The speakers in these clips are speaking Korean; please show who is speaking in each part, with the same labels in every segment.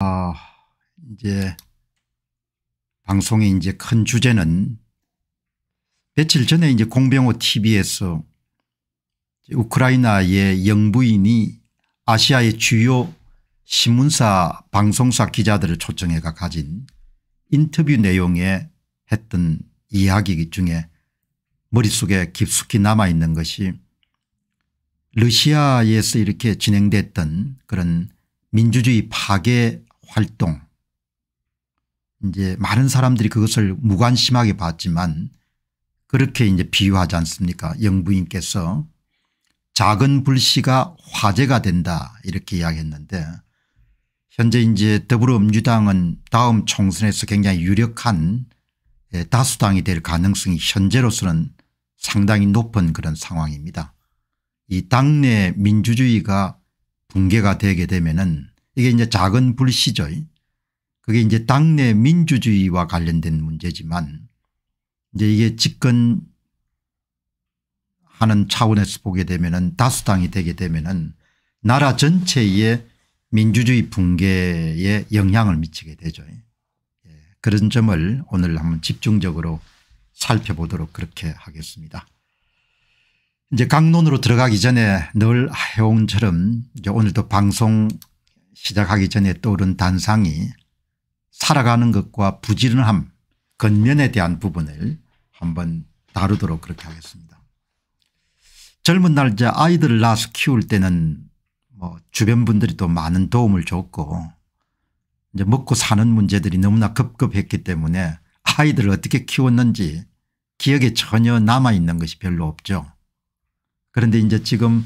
Speaker 1: 아, 이제 방송의 이제 큰 주제는 며칠 전에 이제 공병호 tv에서 우크라이나의 영부인이 아시아의 주요 신문사 방송사 기자들을 초청해가 가진 인터뷰 내용에 했던 이야기 중에 머릿속에 깊숙이 남아있는 것이 러시아에서 이렇게 진행됐던 그런 민주주의 파괴 활동 이제 많은 사람들이 그것을 무관심하게 봤지만 그렇게 이제 비유하지 않습니까 영부인께서 작은 불씨가 화제가 된다 이렇게 이야기했는데 현재 이제 더불어민주당은 다음 총선에서 굉장히 유력한 예, 다수당이 될 가능성이 현재로서는 상당히 높은 그런 상황입니다. 이 당내 민주주의가 붕괴가 되게 되면은 이게 이제 작은 불씨죠. 그게 이제 당내 민주주의와 관련된 문제지만 이제 이게 집권 하는 차원에서 보게 되면은 다수당이 되게 되면은 나라 전체의 민주주의 붕괴에 영향을 미치게 되죠. 예. 그런 점을 오늘 한번 집중적으로 살펴보도록 그렇게 하겠습니다. 이제 강론으로 들어가기 전에 늘 해온처럼 이제 오늘도 방송 시작하기 전에 떠오른 단상이 살아가는 것과 부지런함 근면에 대한 부분을 한번 다루도록 그렇게 하겠습니다. 젊은 날자 아이들을 낳아서 키울 때는 뭐 주변 분들이 또 많은 도움을 줬고 이제 먹고 사는 문제들이 너무나 급급했기 때문에 아이들을 어떻게 키웠는지 기억에 전혀 남아있는 것이 별로 없죠. 그런데 이제 지금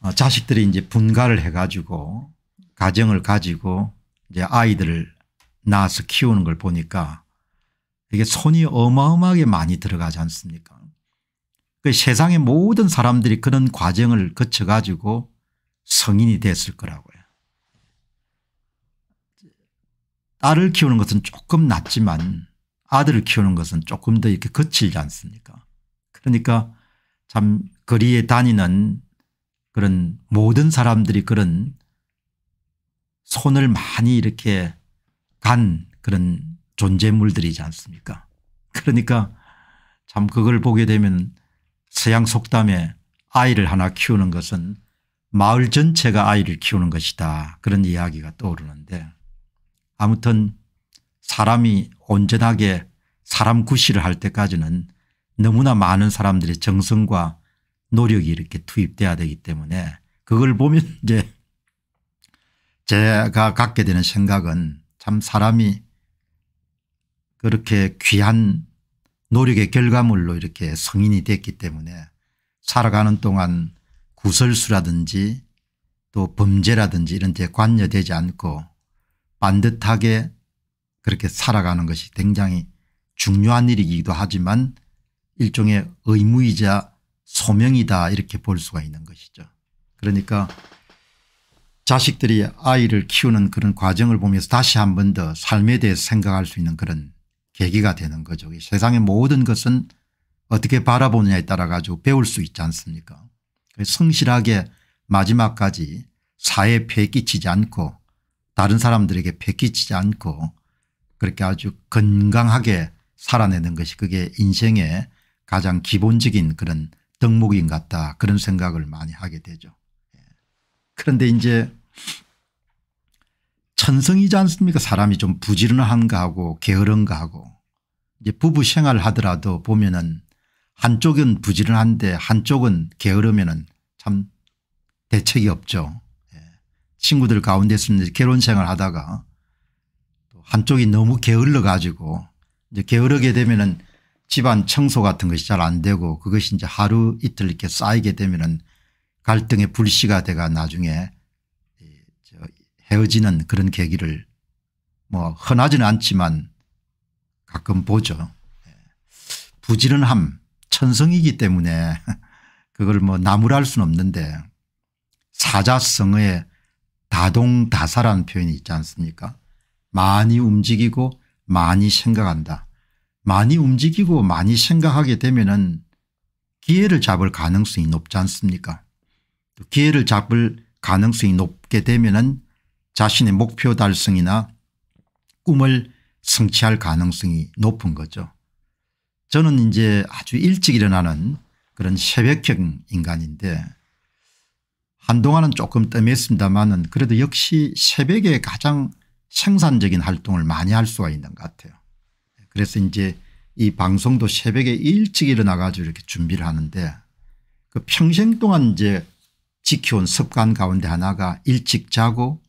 Speaker 1: 어, 자식들이 이제 분가를 해가지고 가정을 가지고 이제 아이들을 낳아서 키우는 걸 보니까 이게 손이 어마어마하게 많이 들어가지 않습니까 그 세상의 모든 사람들이 그런 과정을 거쳐 가지고 성인이 됐을 거라고요. 딸을 키우는 것은 조금 낫지만 아들을 키우는 것은 조금 더 이렇게 거칠지 않습니까 그러니까 참 거리에 다니는 그런 모든 사람들이 그런 손을 많이 이렇게 간 그런 존재물들이지 않습니까 그러니까 참 그걸 보게 되면 서양 속담에 아이를 하나 키우는 것은 마을 전체가 아이를 키우는 것이다 그런 이야기가 떠오르는데 아무튼 사람이 온전하게 사람 구실을 할 때까지는 너무나 많은 사람들의 정성과 노력이 이렇게 투입돼야 되기 때문에 그걸 보면 이제 제가 갖게 되는 생각은 참 사람이 그렇게 귀한 노력의 결과물로 이렇게 성인이 됐기 때문에 살아가는 동안 구설수라든지 또 범죄라든지 이런 데 관여되지 않고 반듯하게 그렇게 살아가는 것이 굉장히 중요한 일이기도 하지만 일종의 의무이자 소명이다 이렇게 볼 수가 있는 것이죠. 그러니까 자식들이 아이를 키우는 그런 과정을 보면서 다시 한 번 더 삶에 대해 생각할 수 있는 그런 계기가 되는 거죠. 세상의 모든 것은 어떻게 바라보느냐에 따라 가지고 배울 수 있지 않습니까 그 성실하게 마지막까지 사회에 폐 끼치지 않고 다른 사람들에게 폐 끼치지 않고 그렇게 아주 건강하게 살아내는 것이 그게 인생의 가장 기본적인 그런 덕목인 것 같다 그런 생각을 많이 하게 되죠. 예. 그런데 이제 천성이지 않습니까 사람이 좀 부지런한가 하고 게으른가 하고 이제 부부 생활을 하더라도 보면은 한쪽은 부지런한데 한쪽은 게으르면참 대책이 없죠. 예. 친구들 가운데서 결혼 생활 하다가 한쪽이 너무 게을러 가지고 이제 게으르게 되면은 집안 청소 같은 것이 잘 안 되고 그것이 이제 하루 이틀 이렇게 쌓이게 되면은 갈등의 불씨가 돼가 나중에 헤어지는 그런 계기를 뭐 흔하지는 않지만 가끔 보죠. 예. 부지런함 천성이기 때문에 그걸 뭐 나무랄 수는 없는데 사자성어에 다동다사라는 표현이 있지 않습니까 많이 움직이고 많이 생각한다. 많이 움직이고 많이 생각하게 되면은 기회를 잡을 가능성이 높지 않습니까 기회를 잡을 가능성이 높게 되면은 자신의 목표 달성이나 꿈을 성취할 가능성이 높은 거죠. 저는 이제 아주 일찍 일어나는 그런 새벽형 인간인데 한동안은 조금 뜸했습니다만은 그래도 역시 새벽에 가장 생산적인 활동을 많이 할 수가 있는 것 같아요. 그래서 이제 이 방송도 새벽에 일찍 일어나 가지고 이렇게 준비를 하는데 그 평생 동안 이제 지켜온 습관 가운데 하나가 일찍 자고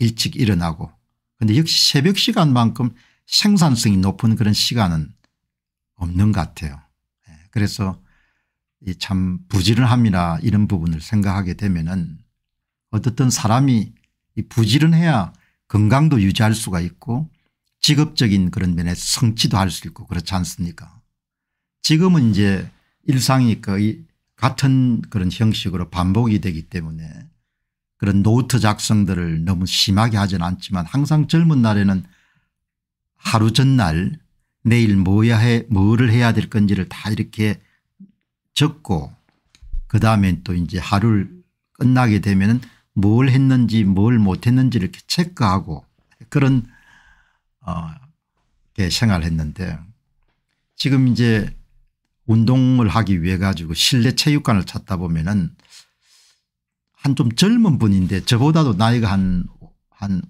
Speaker 1: 일찍 일어나고 근데 역시 새벽 시간만큼 생산성이 높은 그런 시간은 없는 것 같아요. 예, 그래서 참 부지런함이나 이런 부분을 생각하게 되면은 어떻든 사람이 부지런해야 건강도 유지할 수가 있고 직업적인 그런 면에 성취도 할 수 있고 그렇지 않습니까 지금은 이제 일상이 거의 같은 그런 형식으로 반복이 되기 때문에 그런 노트 작성들을 너무 심하게 하진 않지만 항상 젊은 날에는 하루 전날 내일 뭐야 해 뭐를 해야 될 건지를 다 이렇게 적고 그다음에 또 이제 하루를 끝나게 되면 뭘 했는지 뭘 못했는지 이렇게 체크하고 그런 어게 생활을 했는데 지금 이제 운동을 하기 위해 가지고 실내 체육관을 찾다 보면은 한좀 젊은 분인데 저보다도 나이가 한, 한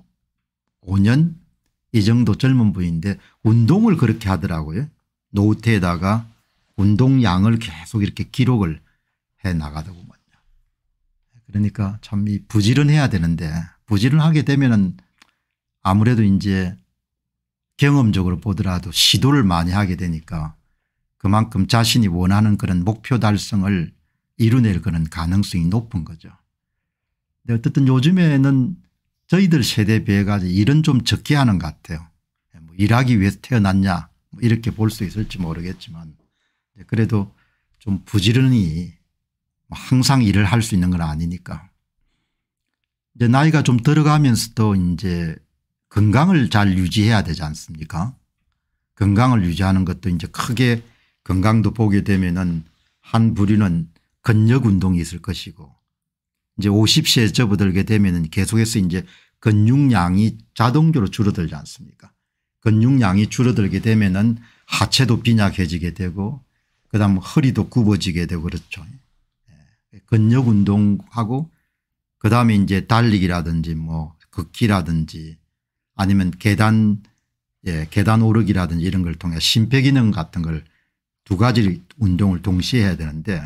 Speaker 1: 5년 이 정도 젊은 분인데 운동을 그렇게 하더라고요. 노트에다가 운동량을 계속 이렇게 기록을 해 나가더구먼요. 그러니까 참 이 부지런해야 되는데 부지런하게 되면은 아무래도 이제 경험적으로 보더라도 시도를 많이 하게 되니까 그만큼 자신이 원하는 그런 목표 달성을 이루낼 그런 가능성이 높은 거죠. 어쨌든 요즘에는 저희들 세대 비해 가지고 일은 좀 적게 하는 것 같아요. 뭐 일하기 위해서 태어났냐 뭐 이렇게 볼 수 있을지 모르겠지만 그래도 좀 부지런히 뭐 항상 일을 할 수 있는 건 아니니까. 이제 나이가 좀 들어가면서도 이제 건강을 잘 유지해야 되지 않습니까? 건강을 유지하는 것도 이제 크게 건강도 보게 되면은 한 부류는 근력 운동이 있을 것이고 이제 50세에 접어들게 되면 계속해서 이제 근육량이 자동적으로 줄어들지 않습니까 근육량이 줄어들게 되면은 하체도 빈약해지게 되고 그다음 허리도 굽어지게 되고 그렇죠. 예. 근력 운동하고 그다음에 이제 달리기라든지 뭐 걷기라든지 아니면 계단 예, 계단 오르기라든지 이런 걸 통해 심폐 기능 같은 걸 두 가지 운동을 동시에 해야 되는데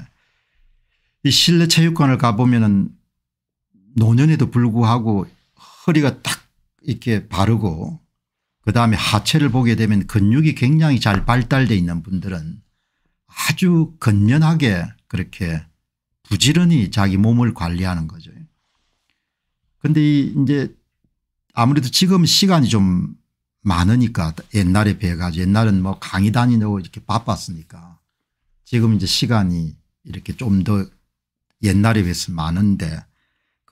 Speaker 1: 이 실내 체육관을 가보면은 노년에도 불구하고 허리가 딱 이렇게 바르고 그다음에 하체를 보게 되면 근육이 굉장히 잘 발달되어 있는 분들은 아주 근면하게 그렇게 부지런히 자기 몸을 관리하는 거죠. 그런데 이제 아무래도 지금 시간이 좀 많으니까 옛날에 비해가지고 옛날은 뭐 강의 다니느고 이렇게 바빴으니까 지금 이제 시간이 이렇게 좀 더 옛날에 비해서 많은데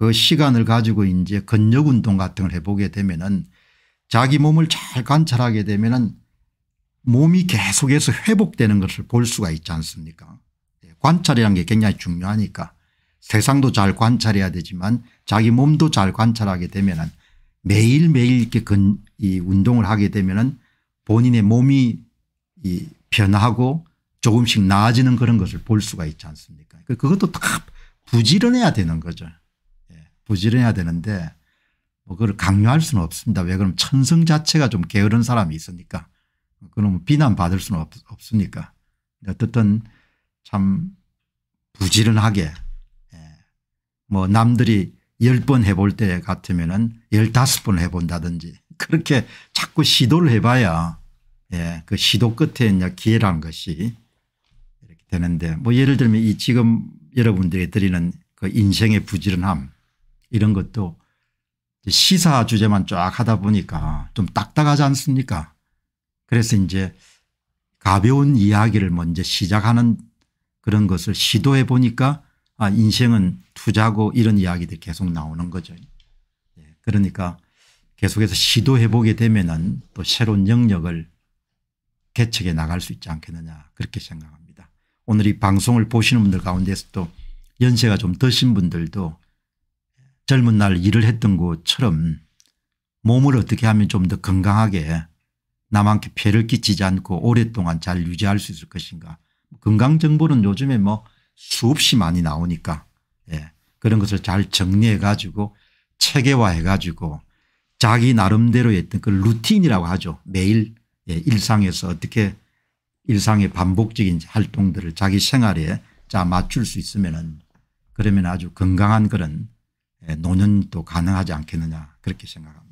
Speaker 1: 그 시간을 가지고 이제 근력운동 같은 걸 해보게 되면은 자기 몸을 잘 관찰하게 되면은 몸이 계속해서 회복되는 것을 볼 수가 있지 않습니까 예, 관찰이라는 게 굉장히 중요하니까 세상도 잘 관찰해야 되지만 자기 몸도 잘 관찰하게 되면은 매일매일 이렇게 근, 이 운동을 하게 되면은 본인의 몸이 이 변하고 조금씩 나아지는 그런 것을 볼 수가 있지 않습니까 그, 그것도 다 부지런해야 되는 거죠. 부지런해야 되는데 뭐 그걸 강요할 수는 없습니다. 왜 그럼 천성 자체가 좀 게으른 사람이 있으니까 그럼 비난받을 수는 없, 없으니까 어쨌든 참 부지런하게 예. 뭐 남들이 10번 해볼 때 같으면은 15번 해본다든지 그렇게 자꾸 시도를 해봐야 예, 그 시도 끝에 이제 기회라는 것이 이렇게 되는데 뭐 예를 들면 이 지금 여러분들이 드리는 그 인생의 부지런함 이런 것도 시사 주제만 쫙 하다 보니까 좀 딱딱하지 않습니까 그래서 이제 가벼운 이야기를 먼저 시작하는 그런 것을 시도해 보니까 아 인생은 투자고 이런 이야기들이 계속 나오는 거죠. 예, 그러니까 계속해서 시도해 보게 되면 은또 새로운 영역을 개척해 나갈 수 있지 않겠느냐 그렇게 생각합니다. 오늘 이 방송을 보시는 분들 가운데서도 연세가 좀 드신 분들도 젊은 날 일을 했던 것처럼 몸을 어떻게 하면 좀 더 건강하게 남한테 폐를 끼치지 않고 오랫동안 잘 유지할 수 있을 것인가 건강 정보는 요즘에 뭐 수없이 많이 나오니까 예. 그런 것을 잘 정리해 가지고 체계화해 가지고 자기 나름대로의 어떤 그 루틴이라고 하죠. 매일 예. 일상에서 어떻게 일상의 반복적인 활동들을 자기 생활에 자 맞출 수 있으면은 그러면 아주 건강한 그런 노년도 예, 가능하지 않겠느냐 그렇게 생각합니다.